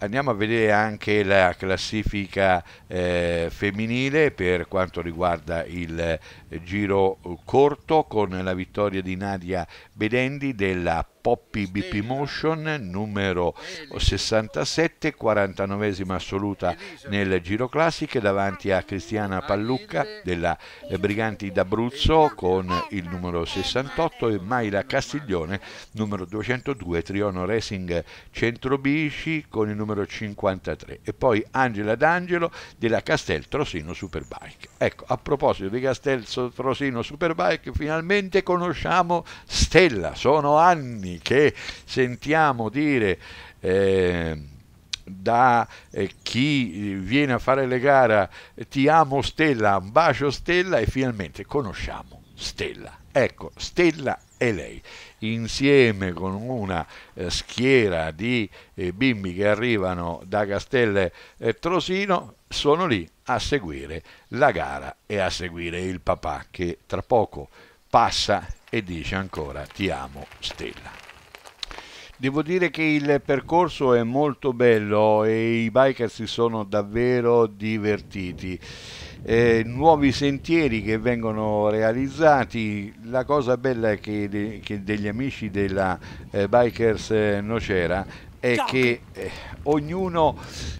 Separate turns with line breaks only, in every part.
andiamo a vedere anche la classifica eh, femminile per quanto riguarda il eh, giro eh, corto con la vittoria di Nadia Bedendi della Poppy BP Motion numero 67, 49esima assoluta nel giro classiche davanti a Cristiana Pallucca della Briganti d'Abruzzo con il numero 68 e Mayra Castiglione numero 202 Triono Racing Centro Bici con il numero 53 e poi Angela D'Angelo della Castel Trosino Superbike. Ecco, a proposito di Castel Trosino Superbike finalmente conosciamo Stella, sono anni anni che sentiamo dire eh, da eh, chi viene a fare le gare eh, ti amo Stella, bacio Stella e finalmente conosciamo Stella. Ecco, Stella è lei insieme con una eh, schiera di eh, bimbi che arrivano da Castelle e Trosino, sono lì a seguire la gara e a seguire il papà che tra poco passa e dice ancora ti amo Stella. Devo dire che il percorso è molto bello e i biker si sono davvero divertiti. Eh, nuovi sentieri che vengono realizzati. La cosa bella che, de, che degli amici della eh, Bikers eh, Nocera è che eh, ognuno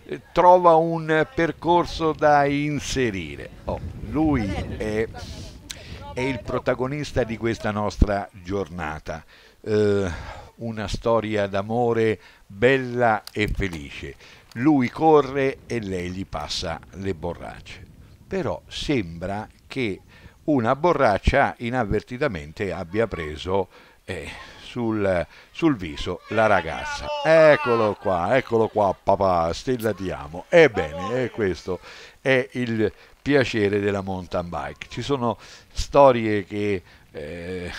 eh, trova un percorso da inserire. Oh, lui è è il protagonista di questa nostra giornata. Eh, una storia d'amore bella e felice. Lui corre e lei gli passa le borracce. Però sembra che una borraccia inavvertitamente abbia preso eh, sul, sul, viso la ragazza. Eccolo qua, eccolo qua papà, stella ti amo. Ebbene, eh, questo è il piacere della mountain bike. Ci sono storie che... Eh,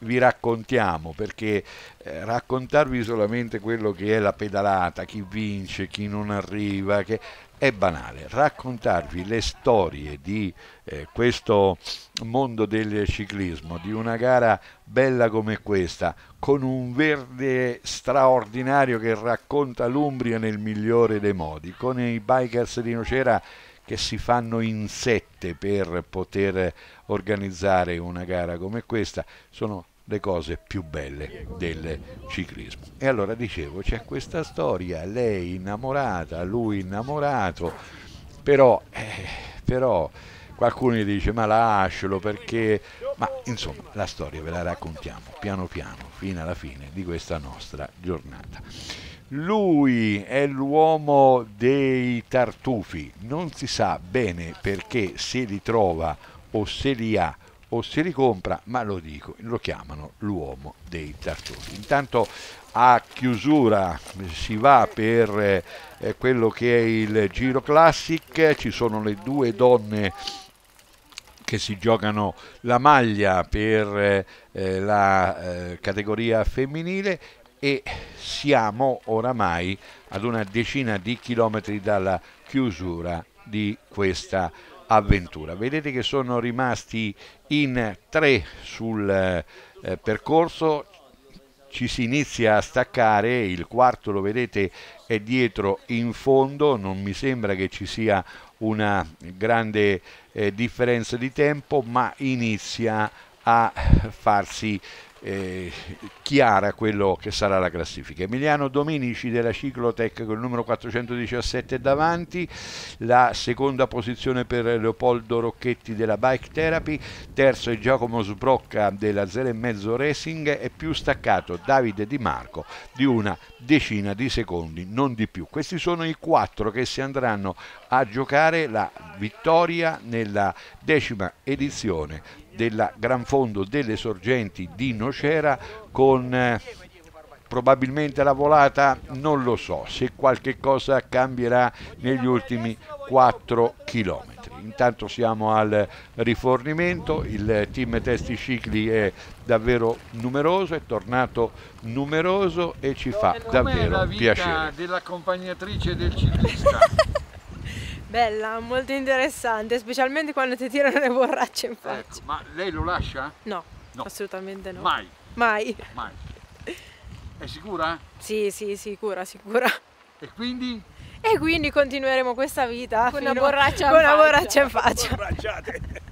vi raccontiamo perché eh, raccontarvi solamente quello che è la pedalata, chi vince, chi non arriva, che è banale. Raccontarvi le storie di eh, questo mondo del ciclismo, di una gara bella come questa, con un verde straordinario che racconta l'Umbria nel migliore dei modi, con i bikers di Nocera che si fanno in sette per poter organizzare una gara come questa sono le cose più belle del ciclismo. E allora dicevo, c'è questa storia, lei innamorata, lui innamorato, però, eh, però qualcuno gli dice ma lascialo perché... Ma insomma la storia ve la raccontiamo piano piano fino alla fine di questa nostra giornata. Lui è l'uomo dei tartufi, non si sa bene perché se li trova o se li ha o se li compra, ma lo dico, lo chiamano l'uomo dei tartufi. Intanto a chiusura si va per eh, quello che è il Giro Classic, ci sono le due donne che si giocano la maglia per eh, la eh, categoria femminile e siamo oramai ad una decina di chilometri dalla chiusura di questa avventura. Vedete che sono rimasti in tre sul eh, percorso, ci si inizia a staccare, il quarto lo vedete è dietro in fondo, non mi sembra che ci sia una grande eh, differenza di tempo, ma inizia a farsi eh, chiara quello che sarà la classifica. Emiliano Dominici della Ciclotec con il numero 417 davanti, la seconda posizione per Leopoldo Rocchetti della Bike Therapy, terzo è Giacomo Sbrocca della e Mezzo Racing e più staccato Davide Di Marco di una decina di secondi, non di più. Questi sono i quattro che si andranno a giocare la vittoria nella decima edizione della Gran Fondo delle Sorgenti di Nocera con eh, probabilmente la volata non lo so se qualche cosa cambierà negli ultimi 4 km intanto siamo al rifornimento il team Testi Cicli è davvero numeroso è tornato numeroso e ci fa davvero piacere dell'accompagnatrice del ciclista Bella, molto interessante, specialmente quando ti tirano le borracce in ecco, faccia. Ecco, ma lei lo lascia? No, no, assolutamente no. Mai? Mai. Mai. È sicura? Sì, sì, sicura, sicura. E quindi? E quindi continueremo questa vita con una borraccia, con in, una borraccia in faccia.